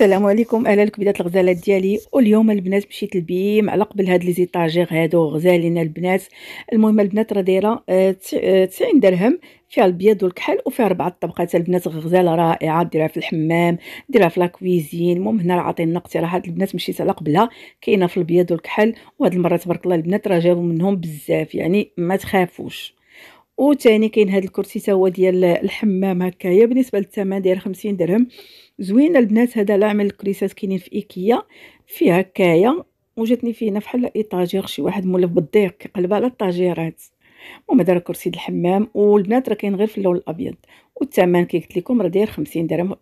السلام عليكم اهلا لك بدات الغزالات ديالي واليوم البنات مشيت لبيم على قبل هاد لي زيطاجير هادو غزالين البنات المهم البنات راه دايره 90 آه، آه، درهم فيها البيض والكحل وفيها ربعة طبقات البنات غزاله رائعه ديرها في الحمام ديرها في لاكويزين المهم هنا راه عاطينا اقتراحات البنات مشيت على قبلها كاينه في البيض والكحل وهاد المره تبارك الله البنات راه جابوا منهم بزاف يعني ما تخافوش وثاني كاين هذا الكرسي تا هو ديال الحمام هكايا بالنسبه للثمن داير 50 درهم زوين البنات هذا عمل الكريسات كاينين في ايكيا فيها هكايا وجاتني فيه هنا فحال ايطاجير شي واحد مولف بالضيق كيقلب على الطاجيرات المهم هذا راه كرسي الحمام والبنات راه كاين غير في اللون الابيض والثمن كي قلت لكم راه داير 50 درهم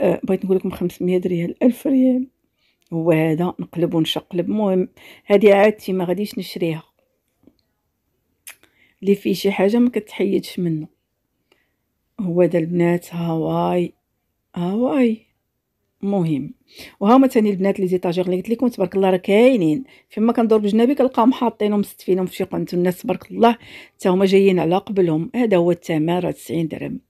أه بغيت نقول لكم 500 ريال 1000 ريال هو هذا نقلب ونشقلب المهم هذه عادتي ما غاديش نشريها اللي فيه شي حاجه ما كتحيدش منه هو دا البنات هاواي هاواي مهم وهاهما تاني البنات لي زيطاجير اللي قلت لكم تبارك الله راه كاينين فيما كندور بجنابي كنلقاهم حاطينهم مستفينهم في شي قنت الناس تبارك الله حتى هما جايين على قبلهم هذا هو الثمن راه 90 درهم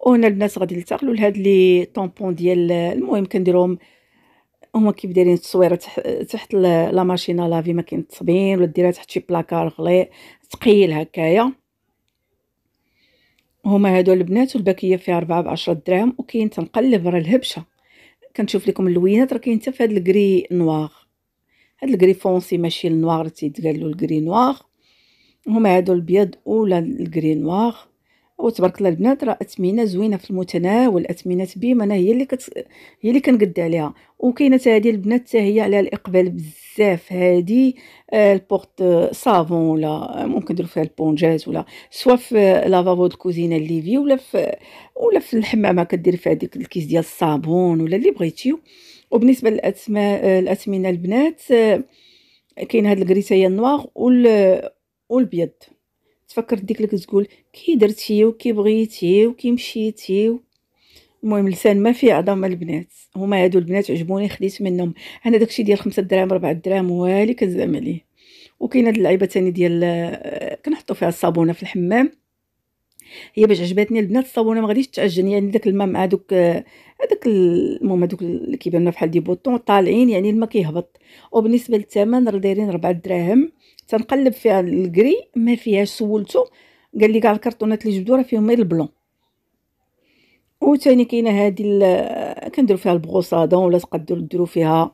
وهنا البنات غادي يلتقلوا لهاد لي طومبون ديال المهم كنديرهم هما كيف دايرين التصويره تحت تحت لا ماشينا لافي ما التصبين ولا ديرها تحت شي بلاكار غلي ثقيل هكايا هما هادو البنات والباكيه فيها 4 ب 10 دراهم وكاين تنقلب راه الهبشه كنشوف لكم اللوينات راه كاين حتى في هاد الكري نوار هاد الكري فونسي ماشي النوار تيتقال له الكري نوار هما هادو البيض ولا الكري نوار وتبارك الله البنات راه اثمنه زوينه في المتناول اثمنه بيمنه هي اللي كت... هي اللي كنقد عليها وكاينه حتى هذه البنات حتى هي عليها الاقبال بزاف هذه البورت صافون ولا ممكن ديروا فيها البونجات ولا سوا في لافابو الكوزينه في ولا في ولا في الحمامه كدير فيها ديك الكيس ديال الصابون ولا اللي بغيتيو وبالنسبه للأثمنة الاثمنه البنات آه، كاين هاد الكريسيه النوار وال والبيض تفكر ديك اللي كتقول كي درتي وكي بغيتي وكي مشيتي المهم لسان ما فيه عظام البنات هما هادو البنات عجبوني خديت منهم انا داكشي ديال خمسة دراهم ربعة دراهم والي كنزعم عليه وكاين هاد اللعيبه ثاني ديال آه، كنحطو فيها الصابونه في الحمام هي باش عجبتني البنات الصابونه ما غاديش تعجن يعني داك الماء مع دوك هذاك آه، المهم هذوك اللي كيبانوا بحال دي بوطون طالعين يعني الماء كيهبط وبالنسبه للثمن راه دايرين 4 دراهم تنقلب فيها الكري ما فيهاش سولته قال لي كاع الكرتونات اللي جبدو راه فيهم غير البلون وثاني كاينه هذه كنديروا فيها البغوصادون ولا تقدروا ديروا فيها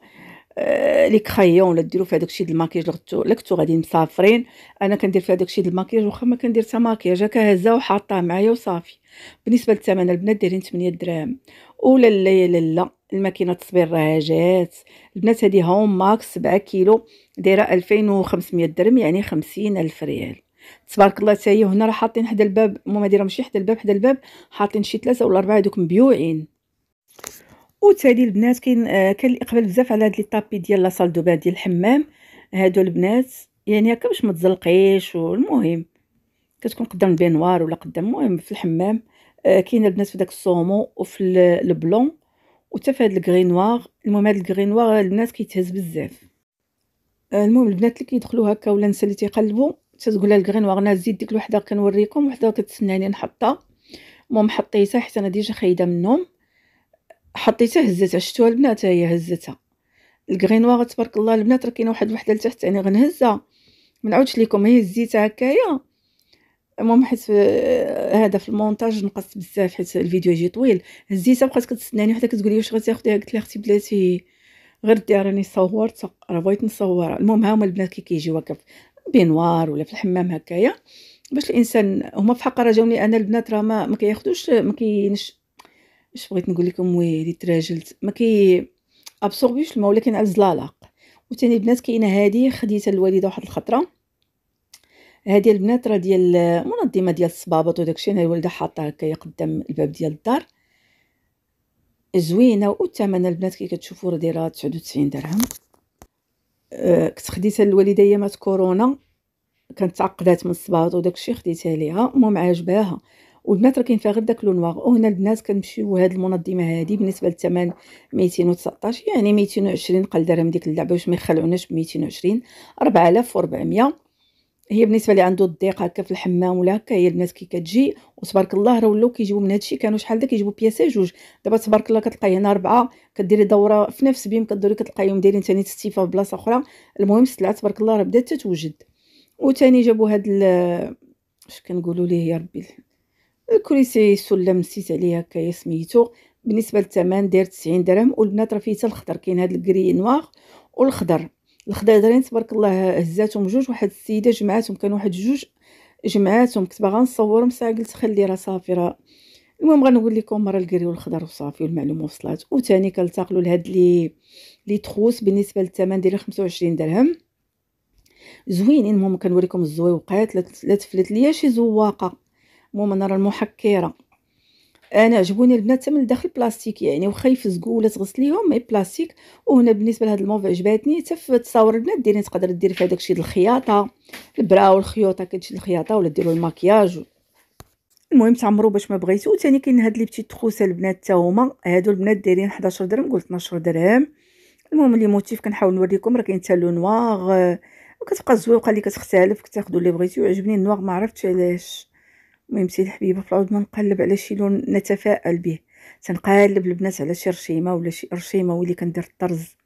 آه، لي كرايون ولا ديروا في هذاك الشيء ديال الماكياج اللي كنتو غاديين مسافرين انا كندير في هذاك الشيء ديال الماكياج واخا ما كندير حتى ماكياج هكا هزه وحاطاه معايا وصافي بالنسبه للثمن البنات دايرين 8 دراهم ولا لا لا لا الماكينه تصبير راها جات البنات هذه هوم ماكس 7 كيلو دايره 2500 درهم يعني 50000 ريال تبارك الله تاهي هنا راه حاطين حدا الباب هما ما ماشي حدا الباب حدا الباب حاطين شي ثلاثه ولا اربعه دوك مبيوعين وتالي البنات كاين آه، كان الاقبال بزاف على هاد لي طابي ديال لا دو بان ديال الحمام هادو البنات يعني هكا باش ما تزلقيش والمهم كتكون قدام البينوار ولا قدام المهم في الحمام آه، كاين البنات في داك الصومو وفي البلون وتا في هاد الكرينوار المهم هاد الكرينوار البنات كيتهز بزاف آه، المهم البنات اللي كيدخلوا هكا ولا النساء اللي تيقلبوا تتقول لها الكرينوار انا زيد ديك الوحده كنوريكم وحده كتسناني نحطها المهم حطيتها حيت انا ديجا خايده منهم حطيته هزتها عشتوها البنات هي هزتها الكغينوار تبارك الله البنات راه كاينه واحد وحده لتحت يعني غنهزها ما نعاودش لكم هي هزيتها هكايا المهم حيت هذا في المونتاج نقص بزاف حيت الفيديو يجي طويل هزيتها بقات كتسناني وحده كتقول لي واش غتاخديها قلت لها اختي بلاتي غير ديها راني صورتها راه بغيت نصورها المهم ها هما البنات كي كيجيو هكا بينوار ولا في الحمام هكايا باش الانسان هما في حق راه جاوني انا البنات راه ما ما كياخذوش ما كاينش واش بغيت نقول لكم دي تراجلت ما كي ابسوربيش الماء ولكن على الزلالق وثاني البنات كاينه هذه خديتها الوالده واحد الخطره هذه البنات راه ديال منظمه ديال الصبابط وداكشي انا الوالده حاطه هكايا قدام الباب ديال الدار زوينه والثمن البنات كي كتشوفوا راه دايره 99 درهم أه، كنت خديتها الوالده ايامات كورونا كانت تعقدات من الصباط وداكشي خديتها ليها المهم عاجباها والبنات راه كاين فيها غير داك لو وهنا البنات كنمشيو هاد المنظمه هادي بالنسبه للثمن 219 يعني 220 قال درهم ديك اللعبه باش ما يخلعوناش ب 220 4400 هي بالنسبه اللي عنده الضيق هكا في الحمام ولا هكا هي البنات كي كتجي وتبارك الله راه ولاو كيجيبوا من هادشي كانوا شحال داك كيجيبوا بياسه جوج دابا تبارك الله كتلقاي هنا اربعه كديري دوره في نفس بيم كدوري كتلقايهم دايرين ثاني تستيفا في بلاصه اخرى المهم السلعه تبارك الله راه بدات تتوجد وثاني جابوا هاد اش كنقولوا ليه يا ربي الكريسي سلم نسيت سيسالي هكايا سميتو بالنسبه للثمن داير 90 درهم والبنات راه فيه الخضر كاين هاد الكري نواغ والخضر الخضيضرين تبارك الله هزاتهم جوج واحد السيده جمعاتهم كان واحد جوج جمعاتهم كنت باغا نصورهم ساعه قلت خلي راه صافي راه المهم غنقول لكم مره الكري والخضر وصافي والمعلومه وصلات وثاني كنتقلوا لهاد لي لي تخوس بالنسبه للثمن داير 25 درهم زوينين المهم كنوريكم الزويوقات لا تفلت ليا شي زواقه راه المحكره انا عجبوني البنات من الداخل بلاستيك يعني واخا يفزقوا ولا تغسليهم مي بلاستيك وهنا بالنسبه لهاد الموف عجباتني حتى في التصاور البنات ديرين تقدر دير فيها داكشي د الخياطه البرا والخيوطه كتشد الخياطه ولا ديروا الماكياج المهم تعمروا باش ما بغيتو وثاني كاين هاد لي بتيت تخوسه البنات حتى هما هادو البنات دايرين 11 درهم قلت 12 درهم المهم لي موتيف كنحاول نوريكم راه كاين حتى لو نوار وكتبقى زويقه اللي كتختلف كتاخذوا اللي بغيتي وعجبني النوار ما عرفتش علاش ويمسي الحبيبه في العود ما نقلب على شي لون نتفائل به تنقلب البنات على شي رشيمه ولا شي رشيمه ولي كندير الطرز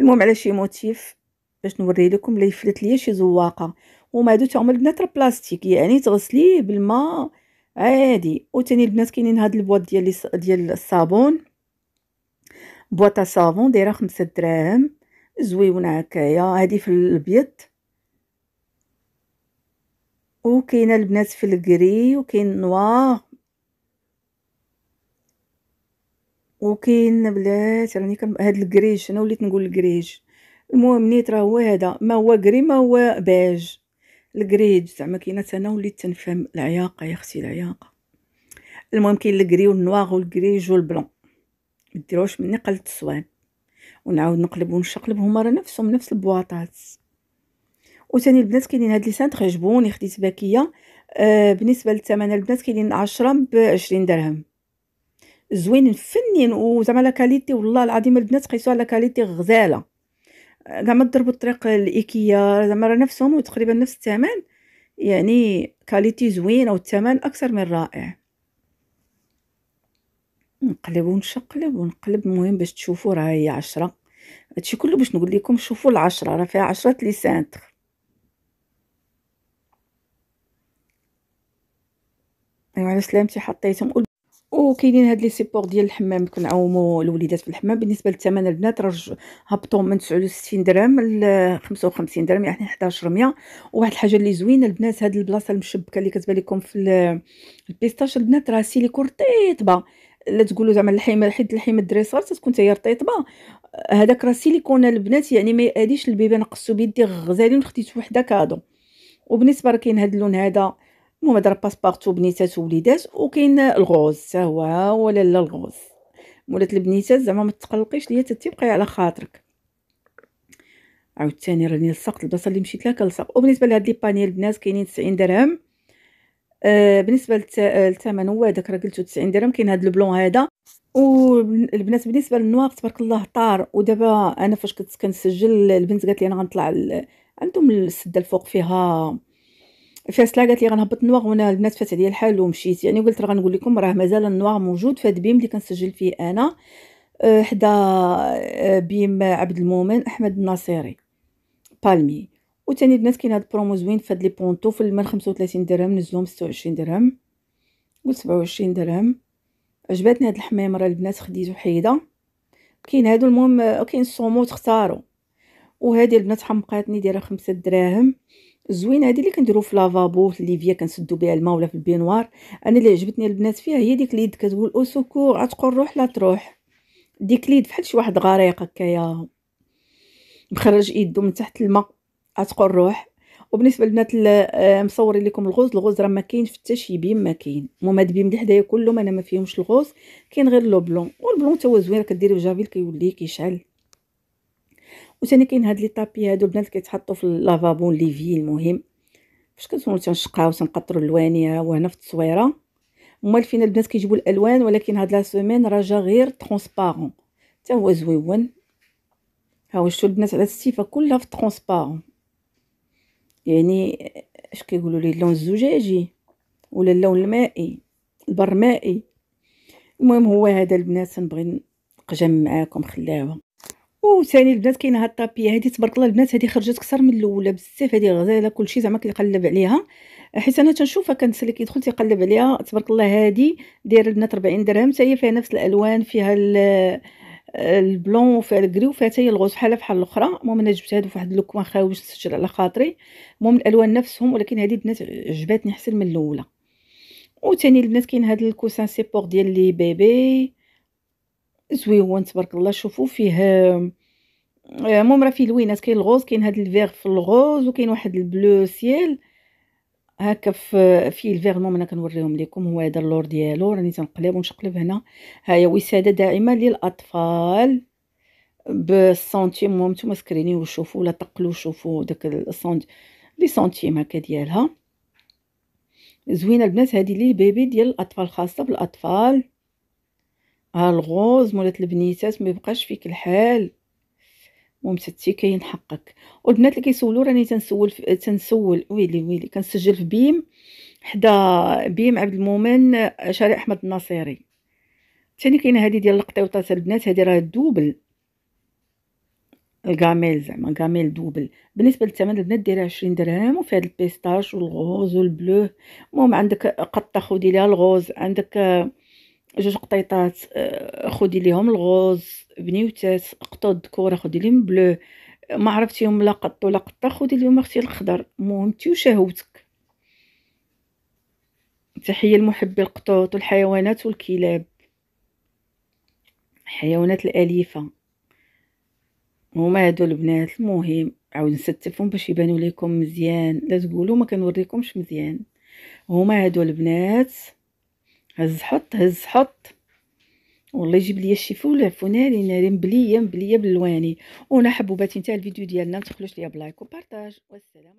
المهم على شي موتيف باش نوري لكم لا يفلت ليا شي زواقه وما هادو تاهما البنات راه بلاستيك يعني تغسليه بالماء عادي وتاني البنات كاينين هاد البواط ديال ديال الصابون بواطه صابون دايره خمسة دراهم زويونه هكايا هادي في الابيض وكاينة البنات في الكري وكاين النواغ. وكاين بلات راني كنب هاد الكريج أنا وليت نقول الكريج، المهم نيت راه هو هذا ما هو كري ما هو بيج، الكريج زعما كاينه أنا وليت تنفهم العياقة يا ختي العياقة، المهم كاين الكري والنواغ والكريج والبلون، مديروهش مني قلت الصوان، ونعاود نقلب ونشقلب هما راه نفسهم نفس البواطات. وثاني البنات كاينين هاد لي سانت عجبوني خديت باكيه آه بالنسبه للثمن البنات كاينين 10 ب 20 درهم زوينين فنين وزعما لا كاليتي والله العظيم البنات قيسوا على كاليتي غزاله آه، زعما ما تضربوا الطريق الايكيا زعما راه نفسهم وتقريبا نفس الثمن يعني كاليتي زوينه والثمن اكثر من رائع نقلب ونشقلب ونقلب المهم باش تشوفوا راه هي عشرة هادشي كله باش نقول لكم شوفوا العشرة راه فيها عشرة لسانتر ايوا على سلامتي حطيتهم وكاينين هاد لي سيبور ديال الحمام كنعومو الوليدات في الحمام بالنسبه للثمن البنات راه هبطوا من 69 درهم ل 55 درهم يعني 1100 وواحد الحاجه اللي زوينه البنات هاد البلاصه المشبكه اللي كتبان لكم في البيستاش البنات راه سيليكون رطيطبه لا تقولوا زعما الحيمه حيت الحيمه الدراري صغار تكون تاهي هي رطيطبه هذاك راه سيليكون البنات يعني ما ياديش البيبان نقصو بيدي غزالين وخديت وحده كادو وبالنسبه راه كاين هاد اللون هذا المهم باس باسبارتو بنيتات ووليدات وكاين الغوز حتى هو ها هو لالا الغوز مولات البنيتات زعما ما تقلقيش ليا تتي على خاطرك عاوتاني راني لصقت البصل اللي مشيت لها كنلصق وبالنسبه لهاد لي باني البنات كاينين 90 درهم آه بالنسبه للثمن هو داك راه قلتو 90 درهم كاين هاد البلون هذا والبنات بالنسبه للنواق تبارك الله طار ودابا انا فاش كنت كنسجل البنت قالت لي انا غنطلع عندهم السده الفوق فيها فاس سلعه قالت لي غنهبط نواغ وانا البنات فات عليا الحال ومشيت يعني قلت راه غنقول لكم راه مازال النواغ موجود في هذا بيم اللي كنسجل فيه انا آه، حدا آه، بيم عبد المؤمن احمد الناصري بالمي وثاني البنات كاين هاد البرومو زوين في هاد لي في من 35 درهم نزلوهم 26 درهم و 27 درهم عجبتني هاد الحمام راه البنات خديتو حيده كاين هادو المهم آه، كاين الصومو تختارو وهادي البنات حمقاتني دايره 5 دراهم زوين هذه اللي كنديرو في لافابو في ليفيا كنسدو بها الماء ولا في البينوار انا اللي عجبتني البنات فيها هي ديك اليد كتقول او سوكو غتقول روح لا تروح ديك اليد بحال شي واحد غريق هكايا مخرج يدو من تحت الماء غتقول روح وبالنسبه للبنات آه، مصورين لكم الغوز الغوز راه ما كاينش في حتى شي بيم ما كاين هما هاد بيم اللي حدايا كلهم انا ما فيهمش الغوز كاين غير لو بلون والبلون تا هو زوين كديري في جافيل كيولي كيشعل وثاني كاين هاد لي طابي هادو البنات كيتحطوا في اللافابون ليفي المهم فاش كنكونوا تنشقاو تنقطروا الوانيه وهنا في التصويره مالفين البنات كيجيبوا الالوان ولكن هاد لا سيمين راه جا غير ترونسبارون حتى هو زويون ها هو شتو البنات على السيفه كلها في ترونسبارون يعني اش كيقولوا لي اللون الزجاجي ولا اللون المائي البرمائي المهم هو هذا البنات نبغي نقجم معاكم خلاوه وثاني البنات كاينه هاد الطابيه هادي تبارك الله البنات هادي خرجت كثر من الاولى بزاف هادي غزاله كلشي زعما كيقلب عليها حيت انا تنشوفها كنسلي اللي كيدخل تيقلب عليها تبارك الله هادي دايره البنات 40 درهم حتى هي فيها نفس الالوان فيها البلون وفيها الكري وفيها حتى هي الغوز بحال بحال الاخرى المهم انا جبت هادو فواحد لوكوان خاوي باش نسجل على خاطري المهم الالوان نفسهم ولكن هادي البنات عجباتني احسن من الاولى وثاني البنات كاين هاد الكوسان سيبور ديال لي بيبي زويون تبارك الله شوفوا فيه آه، المهم راه فيه لوينات كاين الغوز كاين هاد الفيغ في الغوز وكاين واحد البلو سييل هكا في فيه الفيغ المهم انا كنوريهم لكم هو هذا اللور ديالو راني تنقلب ونشقلب هنا ها هي وساده داعمه للاطفال بالسنتيم المهم نتوما سكرينيو وشوفوا ولا تقلو شوفوا داك السنت لي سنتيم هكا ديالها زوينه البنات هذه لي بيبي ديال الاطفال خاصه بالاطفال ها الغوز مولات البنيتات ما يبقاش فيك الحال ومتتي كاين حقك والبنات اللي كيسولوا راني تنسول في... تنسول ويلي ويلي كنسجل في بيم حدا بيم عبد المؤمن شارع احمد الناصيري ثاني كاينه هذه ديال القطيوطات البنات هذه راه دوبل الكاميل زعما كاميل دوبل بالنسبه للثمن البنات ديرها 20 درهم وفي هاد البيستاش والغوز والبلو المهم عندك قطه خدي ليها الغوز عندك آه جوج قطيطات آه، خدي ليهم الغوز بنيوتات قطو الذكور خدي ليهم بلو ما عرفتيهم لا قط ولا قطه خدي ليهم اختي الخضر مهمتي وشهوتك تحيه لمحبي القطوط والحيوانات والكلاب الحيوانات الاليفه هما هادو البنات المهم عاود نستفهم باش يبانوا ليكم مزيان لا تقولوا ما كنوريكمش مزيان هما هادو البنات هز حط هز حط والله يجيب لي الشيفول فنالي ناري مبليه مبليه باللواني ونحبوا باتي نتاع الفيديو ديالنا متخلوش ليا بلايك وبارطاج والسلام